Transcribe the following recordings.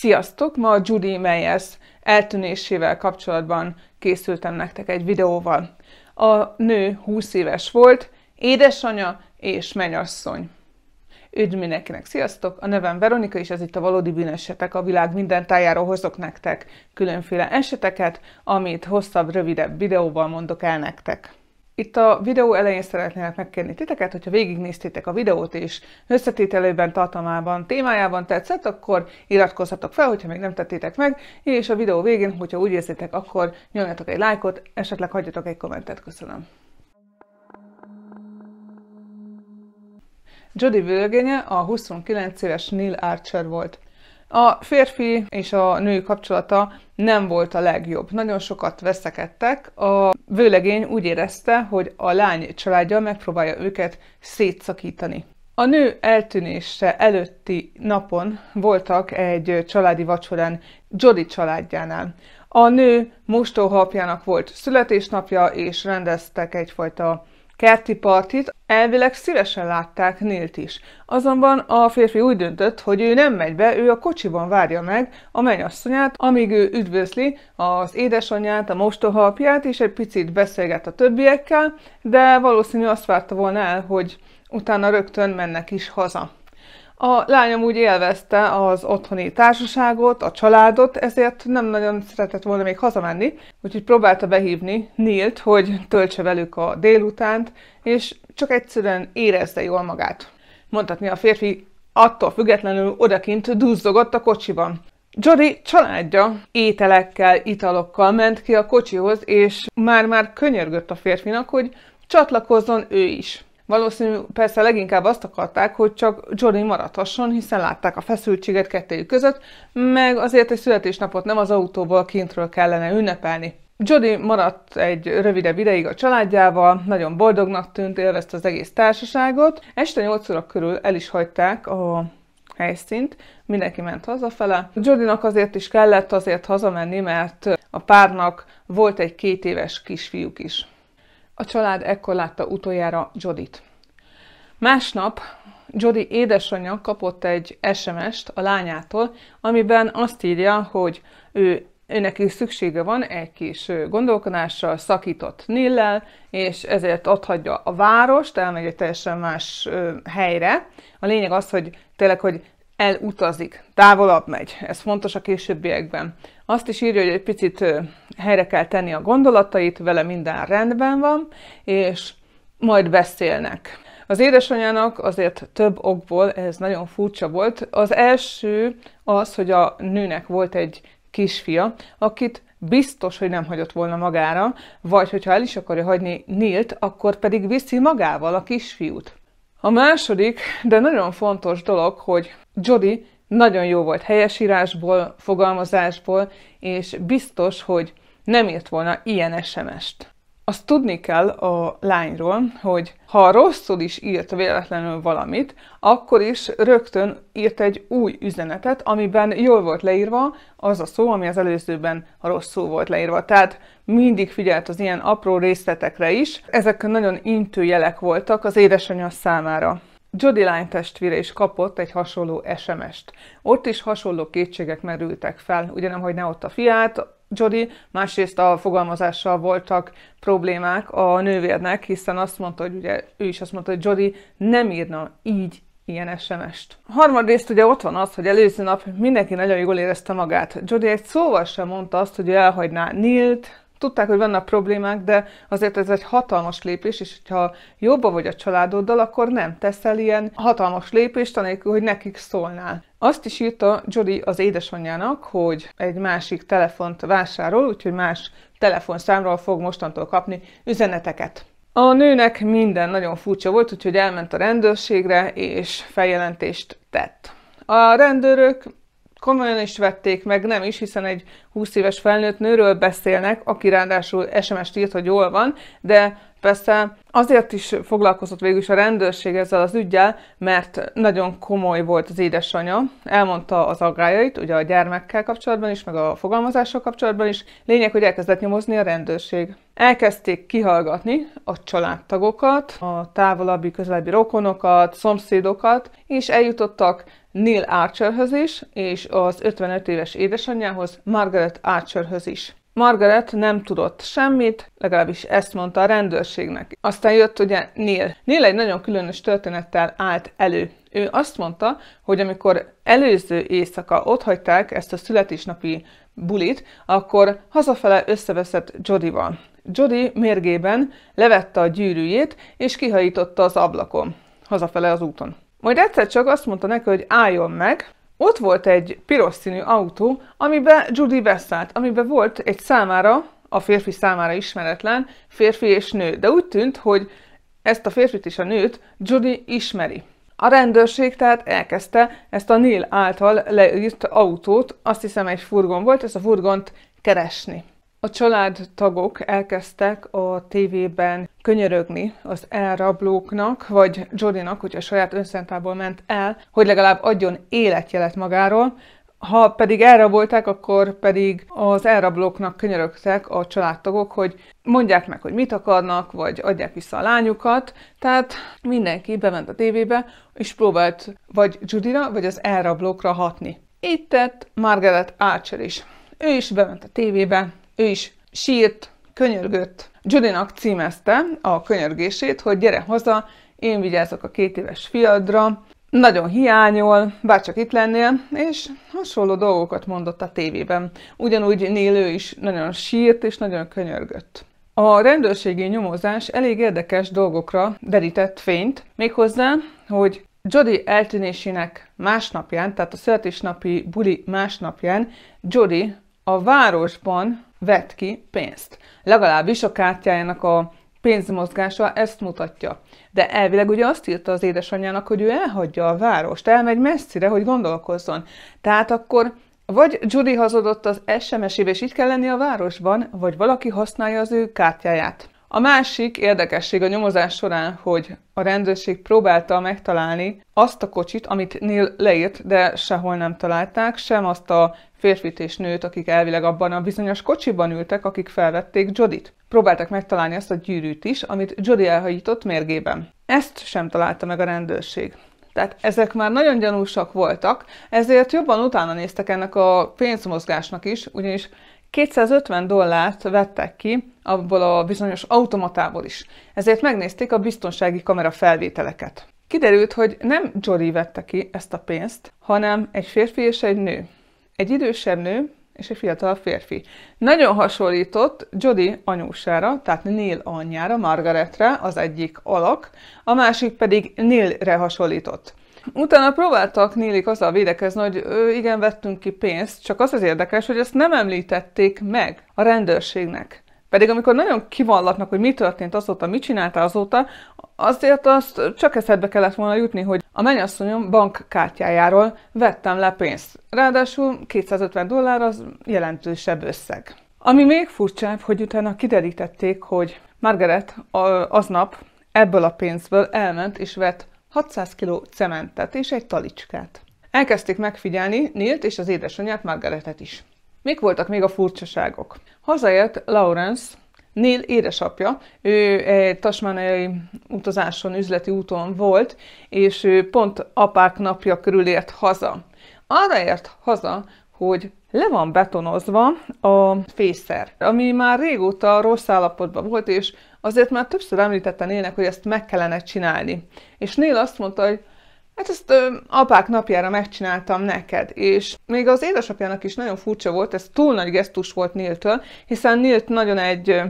Sziasztok! Ma a Judy Meyers eltűnésével kapcsolatban készültem nektek egy videóval. A nő 20 éves volt, édesanyja és menyasszony. Üdv mindenkinek, sziasztok! A nevem Veronika, és ez itt a Valódi Bűnösetek. a világ minden tájáról hozok nektek különféle eseteket, amit hosszabb, rövidebb videóval mondok el nektek. Itt a videó elején szeretnének megkérni titeket, hogyha végignéztétek a videót és összetételőben, tartalmában, témájában tetszett, akkor iratkozzatok fel, hogyha még nem tettétek meg, és a videó végén, hogyha úgy érzitek, akkor nyomjatok egy lájkot, esetleg hagyjatok egy kommentet. Köszönöm. Jodie Vilgénye a 29 éves Neil Archer volt. A férfi és a nő kapcsolata nem volt a legjobb. Nagyon sokat veszekedtek. A vőlegény úgy érezte, hogy a lány családja megpróbálja őket szétszakítani. A nő eltűnése előtti napon voltak egy családi vacsorán Jody családjánál. A nő mostohaapjának volt születésnapja, és rendeztek egyfajta Kerti partit elvileg szívesen látták Nilt is, azonban a férfi úgy döntött, hogy ő nem megy be, ő a kocsiban várja meg a menyasszonyát, amíg ő üdvözli az édesanyját, a mostohapját, és egy picit beszélget a többiekkel, de valószínű azt várta volna el, hogy utána rögtön mennek is haza. A lányom úgy élvezte az otthoni társaságot, a családot, ezért nem nagyon szeretett volna még hazamenni, úgyhogy próbálta behívni Nilt, hogy töltse velük a délutánt, és csak egyszerűen érezze jól magát. Mondhatni a férfi attól függetlenül odakint duzzogott a kocsiban. Jody családja ételekkel, italokkal ment ki a kocsihoz, és már-már könyörgött a férfinak, hogy csatlakozzon ő is. Valószínű persze leginkább azt akarták, hogy csak Johnny maradhasson, hiszen látták a feszültséget kettőjük között, meg azért egy születésnapot nem az autóból kintről kellene ünnepelni. Jody maradt egy rövidebb ideig a családjával, nagyon boldognak tűnt, élvezte az egész társaságot. Este 8 óra körül el is hagyták a helyszínt, mindenki ment hazafele. Jodynak azért is kellett azért hazamenni, mert a párnak volt egy két éves kisfiúk is. A család ekkor látta utoljára Jodit. Másnap Jodi édesanyja kapott egy SMS-t a lányától, amiben azt írja, hogy ő őnek is szüksége van egy kis gondolkodással, szakított Nillel, és ezért adhatja a várost, elmegy egy teljesen más helyre. A lényeg az, hogy tényleg, hogy elutazik, távolabb megy. Ez fontos a későbbiekben. Azt is írja, hogy egy picit helyre kell tenni a gondolatait, vele minden rendben van, és majd beszélnek. Az édesanyjának azért több okból ez nagyon furcsa volt. Az első az, hogy a nőnek volt egy kisfia, akit biztos, hogy nem hagyott volna magára, vagy hogyha el is akarja hagyni Nilt, akkor pedig viszi magával a kisfiút. A második, de nagyon fontos dolog, hogy Jody nagyon jó volt helyesírásból, fogalmazásból, és biztos, hogy nem írt volna ilyen SMS-t azt tudni kell a lányról, hogy ha rosszul is írt véletlenül valamit, akkor is rögtön írt egy új üzenetet, amiben jól volt leírva az a szó, ami az előzőben rosszul volt leírva. Tehát mindig figyelt az ilyen apró részletekre is. Ezek nagyon intő jelek voltak az édesanyja számára. Jody lány testvére is kapott egy hasonló SMS-t. Ott is hasonló kétségek merültek fel, ugye nem hogy ne ott a fiát, Jody, másrészt a fogalmazással voltak problémák a nővérnek, hiszen azt mondta, hogy ugye ő is azt mondta, hogy Jody nem írna így ilyen SMS-t. Harmadrészt ugye ott van az, hogy előző nap mindenki nagyon jól érezte magát. Jody egy szóval sem mondta azt, hogy ő elhagyná Nilt, tudták, hogy vannak problémák, de azért ez egy hatalmas lépés, és ha jobban vagy a családoddal, akkor nem teszel ilyen hatalmas lépést, anélkül, hogy nekik szólnál. Azt is írta Jody az édesanyjának, hogy egy másik telefont vásárol, úgyhogy más telefonszámról fog mostantól kapni üzeneteket. A nőnek minden nagyon furcsa volt, úgyhogy elment a rendőrségre, és feljelentést tett. A rendőrök komolyan is vették, meg nem is, hiszen egy 20 éves felnőtt nőről beszélnek, aki ráadásul SMS-t írt, hogy jól van, de Persze azért is foglalkozott végül is a rendőrség ezzel az ügyel, mert nagyon komoly volt az édesanyja, elmondta az aggájait, ugye a gyermekkel kapcsolatban is, meg a fogalmazással kapcsolatban is. Lényeg, hogy elkezdett nyomozni a rendőrség. Elkezdték kihallgatni a családtagokat, a távolabbi, közelebbi rokonokat, szomszédokat, és eljutottak Neil Archerhöz is, és az 55 éves édesanyjához, Margaret Archerhöz is. Margaret nem tudott semmit, legalábbis ezt mondta a rendőrségnek. Aztán jött ugye Neil. Neil egy nagyon különös történettel állt elő. Ő azt mondta, hogy amikor előző éjszaka otthagyták ezt a születésnapi bulit, akkor hazafele összeveszett val Jody mérgében levette a gyűrűjét, és kihajította az ablakon, hazafele az úton. Majd egyszer csak azt mondta neki, hogy álljon meg, ott volt egy piros színű autó, amiben Judy beszállt, amiben volt egy számára, a férfi számára ismeretlen, férfi és nő. De úgy tűnt, hogy ezt a férfit és a nőt Judy ismeri. A rendőrség tehát elkezdte ezt a Neil által leírt autót, azt hiszem egy furgon volt, ezt a furgont keresni. A családtagok elkezdtek a tévében könyörögni az elrablóknak, vagy Jodinak, hogyha saját önszentából ment el, hogy legalább adjon életjelet magáról, ha pedig elrabolták, akkor pedig az elrablóknak könyörögtek a családtagok, hogy mondják meg, hogy mit akarnak, vagy adják vissza a lányukat. Tehát mindenki bement a tévébe, és próbált vagy Judira, vagy az elrablókra hatni. Itt tett Margaret Archer is. Ő is bement a tévébe, ő is sírt, könyörgött. Judynak címezte a könyörgését, hogy gyere haza, én vigyázok a két éves fiadra, nagyon hiányol, bárcsak csak itt lennél, és hasonló dolgokat mondott a tévében. Ugyanúgy Nélő is nagyon sírt és nagyon könyörgött. A rendőrségi nyomozás elég érdekes dolgokra derített fényt, méghozzá, hogy Jody eltűnésének másnapján, tehát a születésnapi buli másnapján, Jody a városban vett ki pénzt. Legalábbis a kártyájának a pénzmozgása ezt mutatja. De elvileg ugye azt írta az édesanyjának, hogy ő elhagyja a várost, elmegy messzire, hogy gondolkozzon. Tehát akkor vagy Judy hazudott az SMS-ébe, és itt kell lenni a városban, vagy valaki használja az ő kártyáját. A másik érdekesség a nyomozás során, hogy a rendőrség próbálta megtalálni azt a kocsit, amit Neil leírt, de sehol nem találták, sem azt a férfit és nőt, akik elvileg abban a bizonyos kocsiban ültek, akik felvették Jodit. Próbáltak megtalálni azt a gyűrűt is, amit Jodi elhajított mérgében. Ezt sem találta meg a rendőrség. Tehát ezek már nagyon gyanúsak voltak, ezért jobban utána néztek ennek a pénzmozgásnak is, ugyanis 250 dollárt vettek ki abból a bizonyos automatából is, ezért megnézték a biztonsági kamera felvételeket. Kiderült, hogy nem Jory vette ki ezt a pénzt, hanem egy férfi és egy nő. Egy idősebb nő és egy fiatal férfi. Nagyon hasonlított Jody anyósára, tehát Neil anyjára, Margaretre, az egyik alak, a másik pedig Neilre hasonlított. Utána próbáltak Nélik azzal védekezni, hogy ő, igen, vettünk ki pénzt, csak az az érdekes, hogy ezt nem említették meg a rendőrségnek. Pedig amikor nagyon kivallatnak, hogy mi történt azóta, mit csinálta azóta, azért azt csak eszedbe kellett volna jutni, hogy a mennyasszonyom bankkártyájáról vettem le pénzt. Ráadásul 250 dollár az jelentősebb összeg. Ami még furcsább, hogy utána kiderítették, hogy Margaret aznap ebből a pénzből elment és vett 600 kg cementet és egy talicskát. Elkezdték megfigyelni Nilt és az édesanyját Margaretet is. Mik voltak még a furcsaságok? Hazajött Lawrence, Neil édesapja, ő egy tasmanai utazáson, üzleti úton volt, és ő pont apák napja körül ért haza. Arra ért haza, hogy le van betonozva a fészer, ami már régóta rossz állapotban volt, és azért már többször említette Nélnek, hogy ezt meg kellene csinálni. És Nél azt mondta, hogy Hát ezt ö, apák napjára megcsináltam neked, és még az édesapjának is nagyon furcsa volt, ez túl nagy gesztus volt Néltől, hiszen Nélt nagyon egy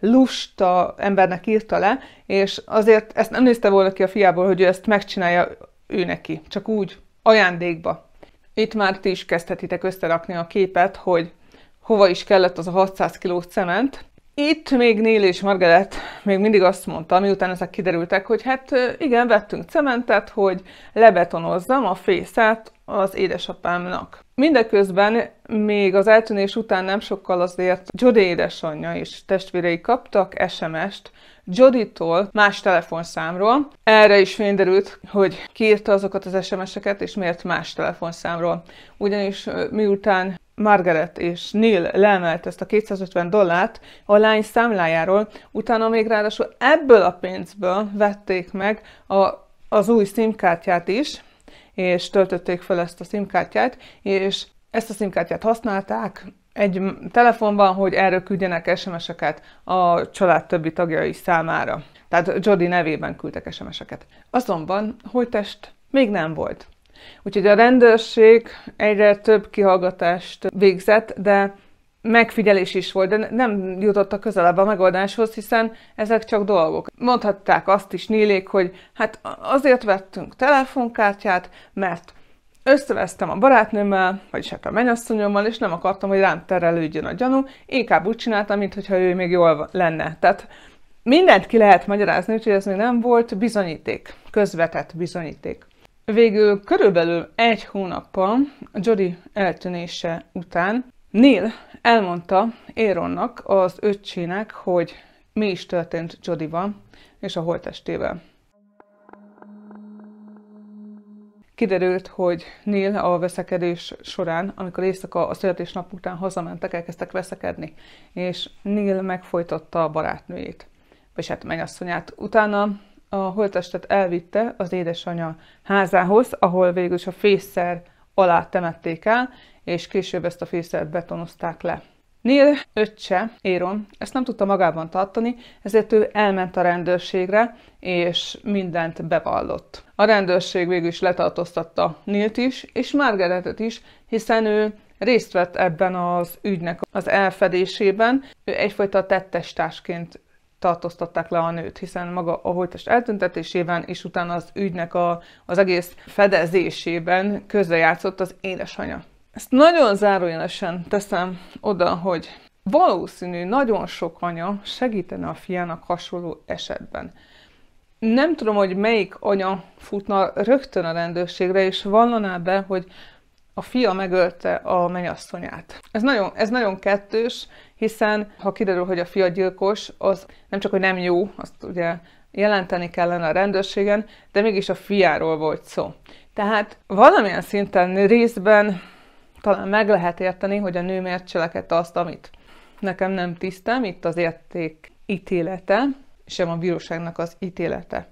lusta embernek írta le, és azért ezt nem nézte volna ki a fiából, hogy ő ezt megcsinálja ő neki, csak úgy, ajándékba. Itt már ti is kezdhetitek összerakni a képet, hogy hova is kellett az a 600 kiló cement, itt még Nél és Margaret még mindig azt mondta, miután ezek kiderültek, hogy hát igen, vettünk cementet, hogy lebetonozzam a fészet az édesapámnak. Mindeközben még az eltűnés után nem sokkal azért Jody édesanyja és testvérei kaptak SMS-t Jodytól más telefonszámról. Erre is fényderült, hogy kiírta azokat az SMS-eket, és miért más telefonszámról. Ugyanis miután Margaret és Neil leemelt ezt a 250 dollárt a lány számlájáról, utána még ráadásul ebből a pénzből vették meg a, az új SIM-kártyát is, és töltötték fel ezt a SIM-kártyát, és ezt a szimkártyát használták egy telefonban, hogy erről küldjenek SMS-eket a család többi tagjai számára. Tehát Jody nevében küldtek SMS-eket. Azonban test még nem volt. Úgyhogy a rendőrség egyre több kihallgatást végzett, de megfigyelés is volt, de nem jutottak közelebb a megoldáshoz, hiszen ezek csak dolgok. Mondhatták azt is Nílék, hogy hát azért vettünk telefonkártyát, mert Összevesztem a barátnőmmel, vagyis hát a mennyasszonyommal, és nem akartam, hogy rám terelődjön a gyanú, inkább úgy csináltam, mintha ő még jól lenne. Tehát mindent ki lehet magyarázni, úgyhogy ez még nem volt bizonyíték, közvetett bizonyíték. Végül körülbelül egy hónappal Jody eltűnése után Neil elmondta Éronnak, az öccsének, hogy mi is történt Jodyval és a holtestével. Kiderült, hogy Neil a veszekedés során, amikor éjszaka a születésnap után hazamentek, elkezdtek veszekedni, és Neil megfojtotta a barátnőjét, vagy hát mennyasszonyát. Utána a holttestet elvitte az édesanyja házához, ahol végül is a fészer alá temették el, és később ezt a fészert betonozták le. Neil öccse, Éron, ezt nem tudta magában tartani, ezért ő elment a rendőrségre, és mindent bevallott. A rendőrség végül is letartóztatta Nilt is, és Margaretet is, hiszen ő részt vett ebben az ügynek az elfedésében. Ő egyfajta tettestásként tartóztatták le a nőt, hiszen maga a holtest eltüntetésében és utána az ügynek a, az egész fedezésében közrejátszott az édesanyja. Ezt nagyon zárójelesen teszem oda, hogy valószínű nagyon sok anya segítene a fiának hasonló esetben. Nem tudom, hogy melyik anya futna rögtön a rendőrségre, és vallaná be, hogy a fia megölte a menyasszonyát. Ez nagyon, ez nagyon kettős, hiszen ha kiderül, hogy a fia gyilkos, az nem csak, hogy nem jó, azt ugye jelenteni kellene a rendőrségen, de mégis a fiáról volt szó. Tehát valamilyen szinten részben talán meg lehet érteni, hogy a nő miért cselekedte azt, amit nekem nem tisztem, itt az érték ítélete, sem a bíróságnak az ítélete.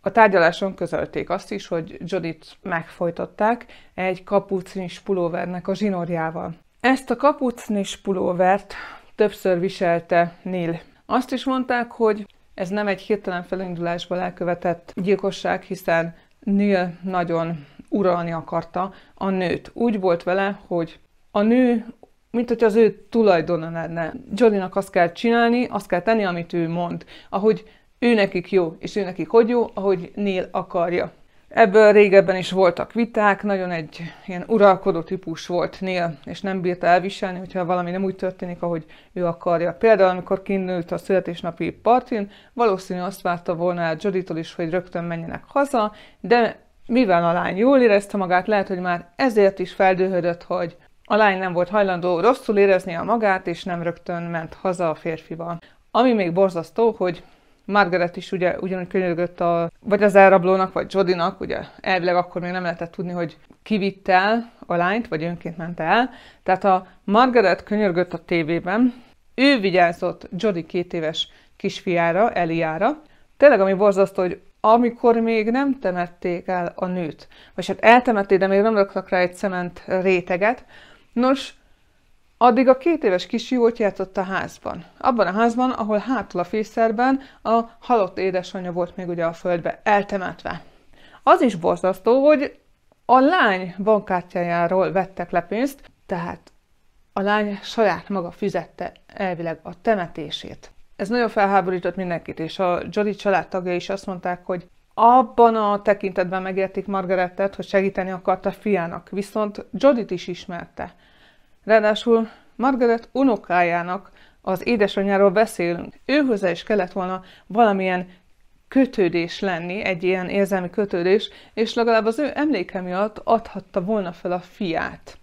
A tárgyaláson közölték azt is, hogy Jodit megfojtották egy kapucnis pulóvernek a zsinórjával. Ezt a kapucnis pulóvert többször viselte Neil. Azt is mondták, hogy ez nem egy hirtelen felindulásból elkövetett gyilkosság, hiszen Neil nagyon uralni akarta a nőt. Úgy volt vele, hogy a nő, mint hogy az ő tulajdona lenne. Jollynak azt kell csinálni, azt kell tenni, amit ő mond. Ahogy ő nekik jó, és ő nekik hogy jó, ahogy Nél akarja. Ebből régebben is voltak viták, nagyon egy ilyen uralkodó típus volt Nél, és nem bírta elviselni, hogyha valami nem úgy történik, ahogy ő akarja. Például, amikor kinnőtt a születésnapi partin, valószínű azt várta volna el Jodytól is, hogy rögtön menjenek haza, de mivel a lány jól érezte magát, lehet, hogy már ezért is feldühödött, hogy a lány nem volt hajlandó rosszul érezni a magát, és nem rögtön ment haza a férfival. Ami még borzasztó, hogy Margaret is ugye ugyanúgy könyörgött a, vagy az elrablónak, vagy Jodinak, ugye elvileg akkor még nem lehetett tudni, hogy ki vitt el a lányt, vagy önként ment el. Tehát a Margaret könyörgött a tévében, ő vigyázott Jodi két éves kisfiára, Eliára. Tényleg, ami borzasztó, hogy amikor még nem temették el a nőt, vagy hát eltemették, de még nem raktak rá egy cement réteget, nos, Addig a két éves kis jót játszott a házban. Abban a házban, ahol hátul a fészerben a halott édesanyja volt még ugye a földbe, eltemetve. Az is borzasztó, hogy a lány bankkártyájáról vettek le pénzt, tehát a lány saját maga fizette elvileg a temetését. Ez nagyon felháborított mindenkit, és a Jody családtagja is azt mondták, hogy abban a tekintetben megértik Margarettet, hogy segíteni akarta a fiának, viszont Jodit is ismerte. Ráadásul Margaret unokájának az édesanyjáról beszélünk. Őhozzá is kellett volna valamilyen kötődés lenni, egy ilyen érzelmi kötődés, és legalább az ő emléke miatt adhatta volna fel a fiát.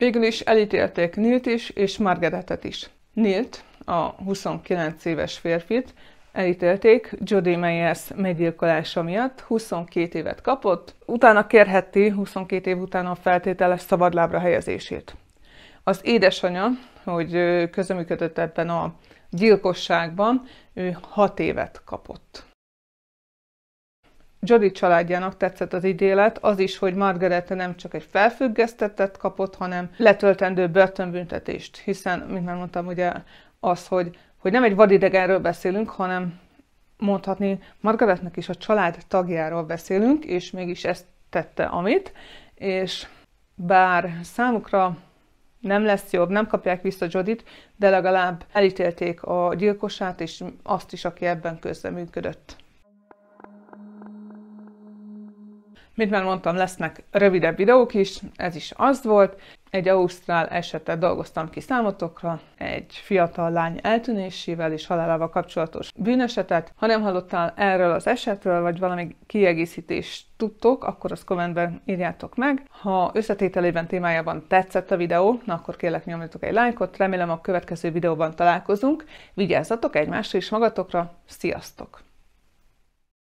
Végül is elítélték Nilt is és Margaretet is. Nilt, a 29 éves férfit, elítélték Jody Meyers meggyilkolása miatt, 22 évet kapott, utána kérheti 22 év után a feltételes szabadlábra helyezését. Az édesanyja, hogy közeműködött ebben a gyilkosságban, ő 6 évet kapott. Jody családjának tetszett az idélet, az is, hogy Margarete nem csak egy felfüggesztettet kapott, hanem letöltendő börtönbüntetést, hiszen, mint már mondtam, ugye az, hogy, hogy nem egy vadidegenről beszélünk, hanem mondhatni Margaretnek is a család tagjáról beszélünk, és mégis ezt tette amit, és bár számukra nem lesz jobb, nem kapják vissza Jodit, de legalább elítélték a gyilkosát, és azt is, aki ebben közreműködött. Mint már mondtam, lesznek rövidebb videók is, ez is az volt. Egy ausztrál esetet dolgoztam ki számotokra, egy fiatal lány eltűnésével és halálával kapcsolatos bűnesetet. Ha nem hallottál erről az esetről, vagy valami kiegészítést tudtok, akkor azt kommentben írjátok meg. Ha összetételében témájában tetszett a videó, na akkor kérlek nyomjatok egy lájkot, remélem a következő videóban találkozunk. Vigyázzatok egymásra és magatokra, sziasztok!